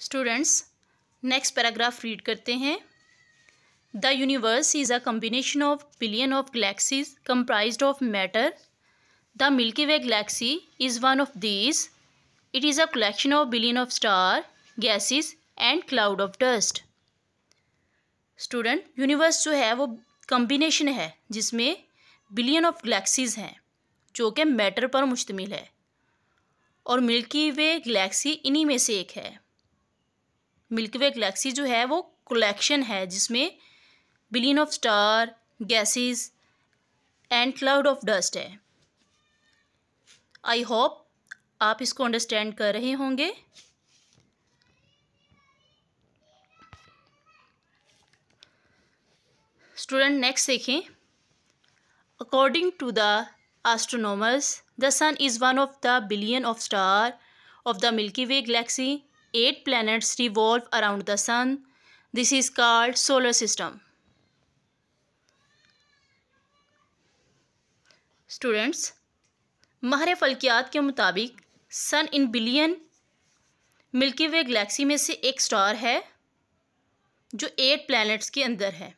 Students next paragraph read करते हैं the universe is a combination of billion of galaxies comprise of matter the milky way galaxy is one of these it is a collection of billion of star gases and cloud of dust student universe जो है वो combination है जिसमें billion of galaxies हैं जो कि matter पर मुश्तमिल है और मिल्की वे गलेक्सी इन्हीं में से एक है मिल्की वे गलेक्सी जो है वो कलेक्शन है जिसमें billion of star gases and cloud of dust है आई होप आप इसको अंडरस्टैंड कर रहे होंगे स्टूडेंट नेक्स्ट देखें according to the astronomers the sun is one of the billion of star of the milky way galaxy eight planets revolve around the sun. This is called solar system. Students माहर फल्कियात के मुताबिक sun इन billion milky way galaxy में से एक star है जो एट प्लैनेट्स के अंदर है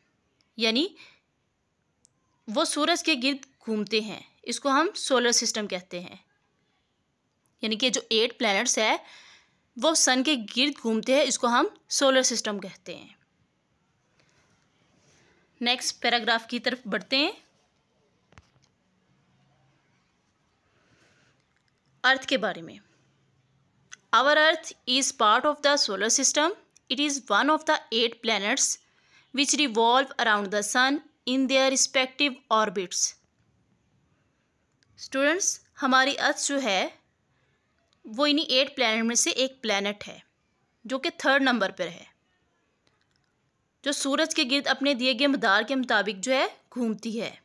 यानी वो सूरज के गिर्द घूमते हैं इसको हम सोलर सिस्टम कहते हैं यानी कि जो एट प्लैनेट्स है वो सन के गिर्द घूमते हैं इसको हम सोलर सिस्टम कहते हैं नेक्स्ट पैराग्राफ की तरफ बढ़ते हैं अर्थ के बारे में our Earth is part of the solar system it is one of the eight planets which revolve around the sun in their respective orbits students हमारी अर्थ जो है वो इन्हीं एट प्लानट में से एक प्लानट है जो कि थर्ड नंबर पर है जो सूरज के गिर्द अपने दिए गए मदार के मुताबिक जो है घूमती है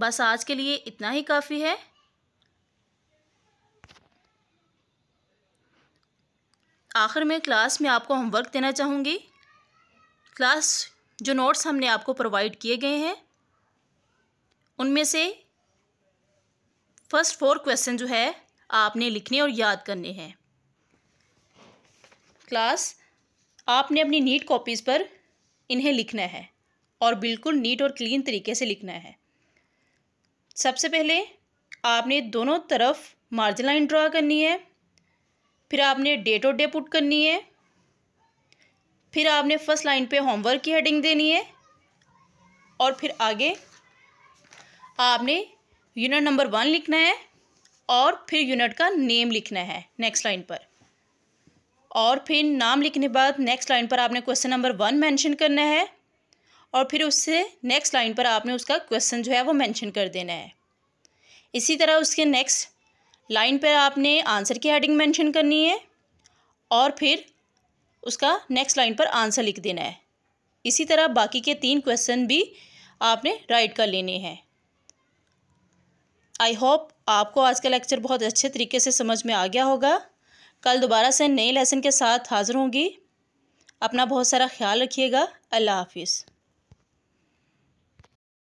बस आज के लिए इतना ही काफ़ी है आखिर में क्लास में आपको होमवर्क देना चाहूँगी क्लास जो नोट्स हमने आपको प्रोवाइड किए गए हैं उनमें से फर्स्ट फोर क्वेश्चन जो है आपने लिखने और याद करने हैं क्लास आपने अपनी नीट कॉपीज़ पर इन्हें लिखना है और बिल्कुल नीट और क्लीन तरीके से लिखना है सबसे पहले आपने दोनों तरफ मार्जिन लाइन ड्रा करनी है फिर आपने डे और डे पुट करनी है फिर आपने फर्स्ट लाइन पे होमवर्क की हेडिंग देनी है और फिर आगे आपने यूनिट नंबर वन लिखना है और फिर यूनिट का नेम लिखना है नेक्स्ट लाइन पर और फिर नाम लिखने के बाद नेक्स्ट लाइन पर आपने क्वेश्चन नंबर वन मेंशन करना है और फिर उससे नेक्स्ट लाइन पर आपने उसका क्वेश्चन जो है वो मेंशन कर देना है इसी तरह उसके नेक्स्ट लाइन पर आपने आंसर की हेडिंग मेंशन करनी है और फिर उसका नेक्स्ट लाइन पर आंसर लिख देना है इसी तरह बाकी के तीन क्वेश्चन भी आपने राइट कर लेने हैं आई होप आपको आज का लेक्चर बहुत अच्छे तरीके से समझ में आ गया होगा कल दोबारा से नए लेसन के साथ हाज़िर होंगी अपना बहुत सारा ख्याल रखिएगा अल्लाह हाफिज़